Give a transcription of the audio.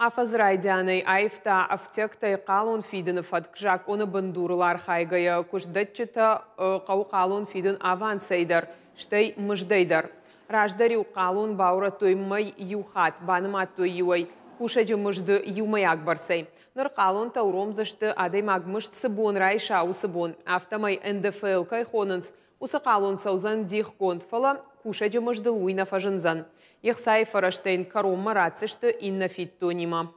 Афазрай Айфта Афтектай Қалон Фиденов Аткжак оны бұндурлар хайгая күшдетчіті э, қау Қалон Фиден авансайдар, штай мұждайдар. Раждарю Қалон баура тоймай юхат, банымат юай, кушаджы мұжды юмай барсай. Нұр Қалон тауром зашты адаймаг мұштысы бон райша ау бон. Афтамай НДФЛ кайхонынс – Усықалон саузан дейх контфала куша жымыждыл луйна жынзан. Ехсай фараштейн каром марацышты инна тонима.